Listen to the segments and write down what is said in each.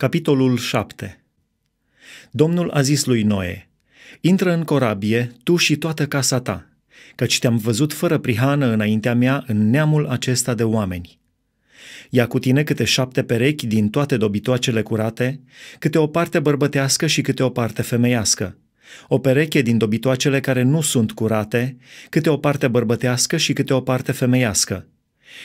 Capitolul 7 Domnul a zis lui Noe, Intră în corabie, tu și toată casa ta, căci te-am văzut fără prihană înaintea mea în neamul acesta de oameni. Ia cu tine câte șapte perechi din toate dobitoacele curate, câte o parte bărbătească și câte o parte femeiască, o pereche din dobitoacele care nu sunt curate, câte o parte bărbătească și câte o parte femeiască,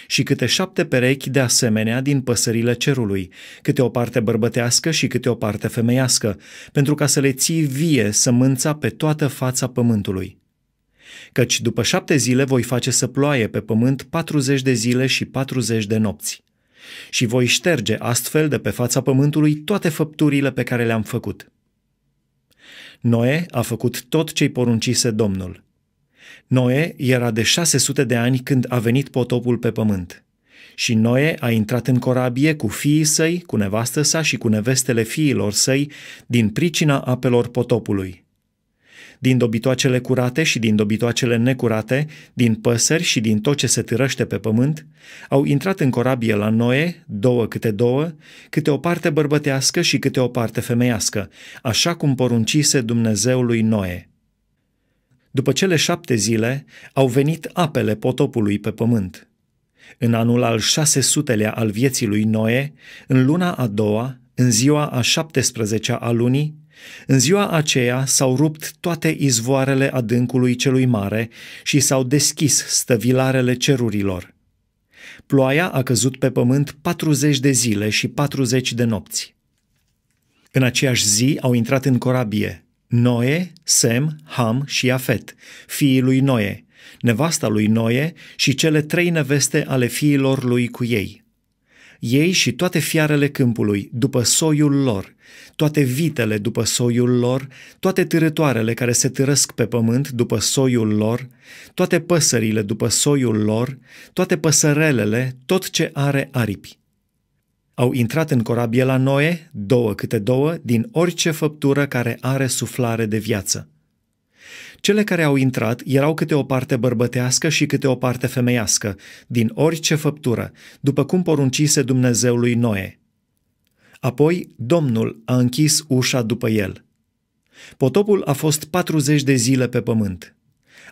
și câte șapte perechi de asemenea din păsările cerului, câte o parte bărbătească și câte o parte femeiască, pentru ca să le ții vie sămânța pe toată fața pământului. Căci după șapte zile voi face să ploaie pe pământ patruzeci de zile și patruzeci de nopți. Și voi șterge astfel de pe fața pământului toate făpturile pe care le-am făcut. Noe a făcut tot ce-i poruncise Domnul – Noe era de 600 de ani când a venit potopul pe pământ. Și Noe a intrat în corabie cu fiii săi, cu nevastă sa și cu nevestele fiilor săi din pricina apelor potopului. Din dobitoacele curate și din dobitoacele necurate, din păsări și din tot ce se târăște pe pământ, au intrat în corabie la Noe, două câte două, câte o parte bărbătească și câte o parte femeiască, așa cum poruncise Dumnezeului Noe. După cele șapte zile, au venit apele potopului pe pământ. În anul al 600-lea al vieții lui Noe, în luna a doua, în ziua a 17-a a lunii, în ziua aceea s-au rupt toate izvoarele adâncului celui mare și s-au deschis stăvilarele cerurilor. Ploaia a căzut pe pământ 40 de zile și 40 de nopți. În aceeași zi au intrat în corabie, Noe, Sem, Ham și Afet, fiii lui Noe, nevasta lui Noe și cele trei neveste ale fiilor lui cu ei. Ei și toate fiarele câmpului, după soiul lor, toate vitele după soiul lor, toate târătoarele care se târăsc pe pământ după soiul lor, toate păsările după soiul lor, toate păsărelele, tot ce are aripi au intrat în corabie la Noe, două câte două, din orice făptură care are suflare de viață. Cele care au intrat erau câte o parte bărbătească și câte o parte femeiască, din orice făptură, după cum poruncise Dumnezeului Noe. Apoi Domnul a închis ușa după el. Potopul a fost 40 de zile pe pământ.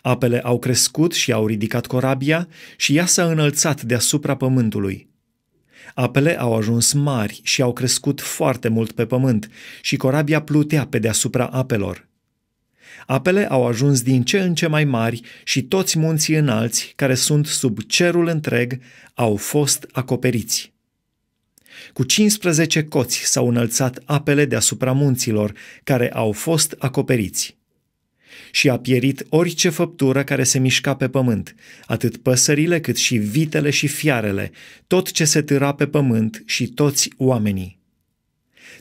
Apele au crescut și au ridicat corabia și ea s-a înălțat deasupra pământului. Apele au ajuns mari și au crescut foarte mult pe pământ și corabia plutea pe deasupra apelor. Apele au ajuns din ce în ce mai mari și toți munții înalți, care sunt sub cerul întreg, au fost acoperiți. Cu 15 coți s-au înălțat apele deasupra munților, care au fost acoperiți și a pierit orice făptură care se mișca pe pământ, atât păsările cât și vitele și fiarele, tot ce se târa pe pământ și toți oamenii.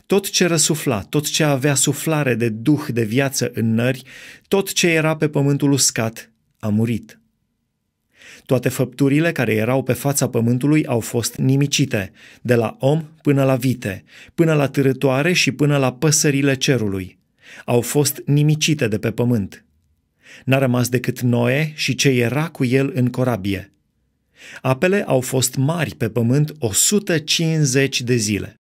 Tot ce răsufla, tot ce avea suflare de duh de viață în nări, tot ce era pe pământul uscat, a murit. Toate făpturile care erau pe fața pământului au fost nimicite, de la om până la vite, până la târătoare și până la păsările cerului – au fost nimicite de pe pământ. N-a rămas decât Noe și ce era cu el în corabie. Apele au fost mari pe pământ 150 de zile.